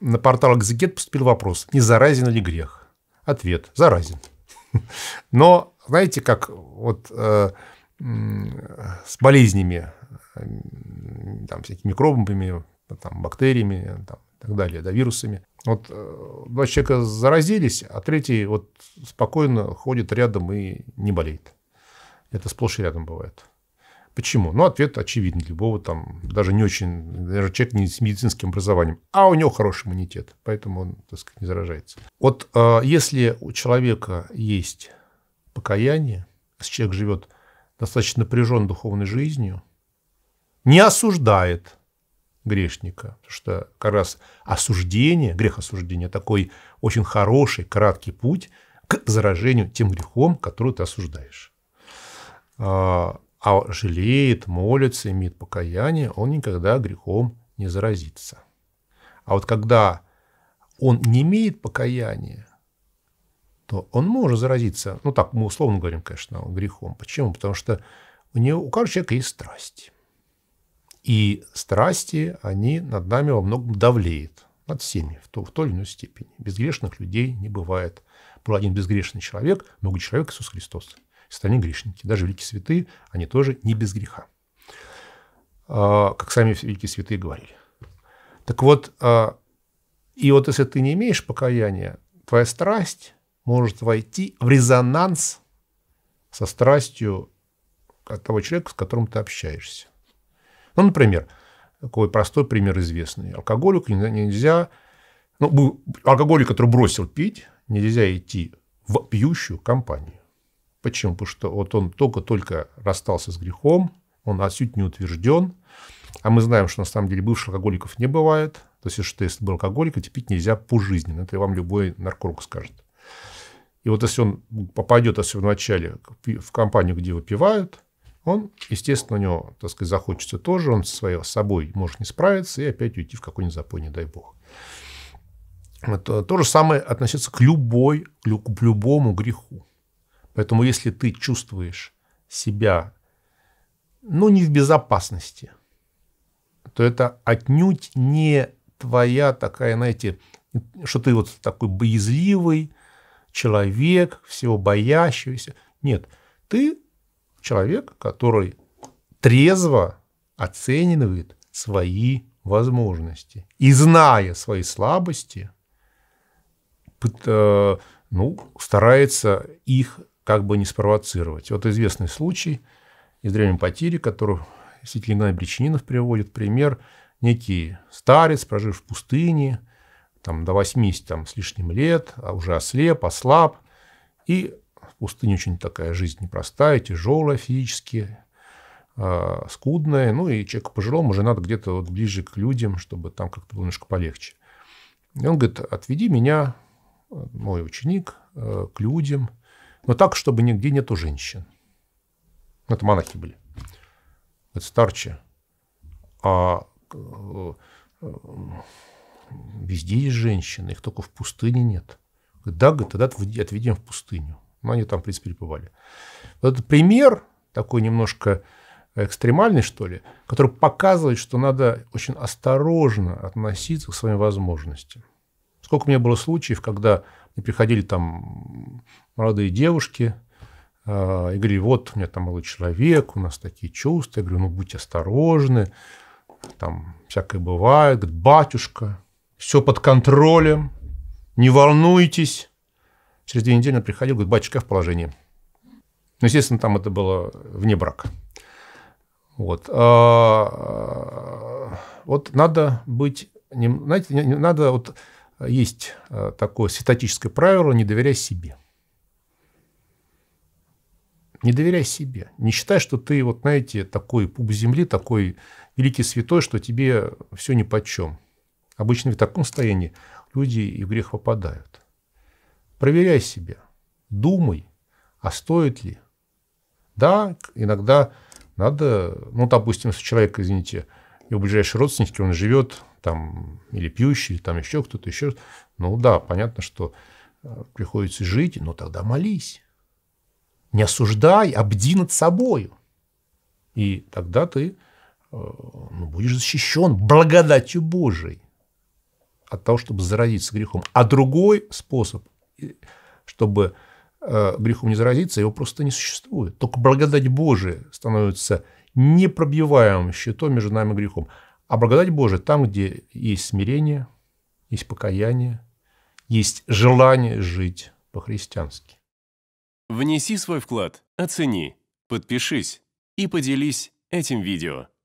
на портал «Экзегет» поступил вопрос, не заразен ли грех? Ответ – заразен. Но знаете, как вот э, с болезнями, э, там, всякими микробами, там, бактериями там, и так далее, да, вирусами. Вот э, два человека заразились, а третий вот спокойно ходит рядом и не болеет. Это сплошь и рядом бывает. Почему? Ну, ответ очевиден. Любого там, даже не очень, даже человек не с медицинским образованием. А у него хороший иммунитет, поэтому он, так сказать, не заражается. Вот а, если у человека есть покаяние, если человек живет достаточно напряжен духовной жизнью, не осуждает грешника, потому что как раз осуждение, грех осуждения – такой очень хороший, краткий путь к заражению тем грехом, который ты осуждаешь. А, а жалеет, молится, имеет покаяние, он никогда грехом не заразится. А вот когда он не имеет покаяния, то он может заразиться, ну так мы условно говорим, конечно, грехом. Почему? Потому что у, него, у каждого человека есть страсти. И страсти, они над нами во многом давлеют, над всеми, в, то, в той или иной степени. Безгрешных людей не бывает. Был один безгрешный человек, много человек Иисус Христос остальные грешники. Даже великие святые, они тоже не без греха. А, как сами великие святые говорили. Так вот, а, и вот если ты не имеешь покаяния, твоя страсть может войти в резонанс со страстью от того человека, с которым ты общаешься. Ну, например, такой простой пример известный. Алкоголику нельзя... Ну, алкоголик, который бросил пить, нельзя идти в пьющую компанию. Почему? Потому что вот он только-только расстался с грехом, он отсюда не утвержден. А мы знаем, что на самом деле бывших алкоголиков не бывает. То есть, что если был алкоголик, то пить нельзя пожизненно. Это вам любой нарколог скажет. И вот если он попадет, особенно в начале, в компанию, где выпивают, он, естественно, у него, так сказать, захочется тоже, он с собой может не справиться и опять уйти в какой-нибудь запой, не дай бог. Это то же самое относится к любой, к любому греху. Поэтому если ты чувствуешь себя, ну, не в безопасности, то это отнюдь не твоя такая, знаете, что ты вот такой боязливый человек, всего боящийся. Нет, ты человек, который трезво оценивает свои возможности. И зная свои слабости, э, ну, старается их как бы не спровоцировать. Вот известный случай из древней потери, который святитель Игнатий приводит пример. Некий старец, прожив в пустыне, там, до 80 там, с лишним лет, а уже ослеп, ослаб. И в пустыне очень такая жизнь непростая, тяжелая физически, э, скудная. Ну, и человеку пожилому уже надо где-то вот ближе к людям, чтобы там как-то было немножко полегче. И он говорит, отведи меня, мой ученик, э, к людям, но так, чтобы нигде нету женщин. Ну, это монахи были. Это старче. А э, э, везде есть женщины, их только в пустыне нет. Говорит, да, тогда отведем в пустыню. Но ну, они там, в принципе, пребывали. Вот этот пример, такой немножко экстремальный, что ли, который показывает, что надо очень осторожно относиться к своим возможностям. Сколько у меня было случаев, когда и приходили там молодые девушки, а, и говорили, вот у меня там молодой человек, у нас такие чувства. Я говорю, ну, будьте осторожны, там всякое бывает. Говорит, батюшка, все под контролем, не волнуйтесь. Через две недели он приходил, говорит, батюшка, в положении. Ну, естественно, там это было вне брака. Вот. А, а, вот надо быть... Знаете, надо вот есть э, такое ситатическое правило «не доверяй себе». Не доверяй себе. Не считай, что ты, вот знаете, такой пуп земли, такой великий святой, что тебе все ни по чем. Обычно в таком состоянии люди и в грех попадают. Проверяй себя. Думай, а стоит ли. Да, иногда надо, ну, допустим, если человек, извините, его ближайшие родственники, он живет там или пьющий, или там еще кто-то еще. Ну да, понятно, что э, приходится жить, но тогда молись. Не осуждай, обди над собою. И тогда ты э, ну, будешь защищен благодатью Божией от того, чтобы заразиться грехом. А другой способ, чтобы э, грехом не заразиться, его просто не существует. Только благодать Божия становится непробиваемым щитом между нами грехом. А благодать Божия там, где есть смирение, есть покаяние, есть желание жить по-христиански. Внеси свой вклад, оцени, подпишись и поделись этим видео.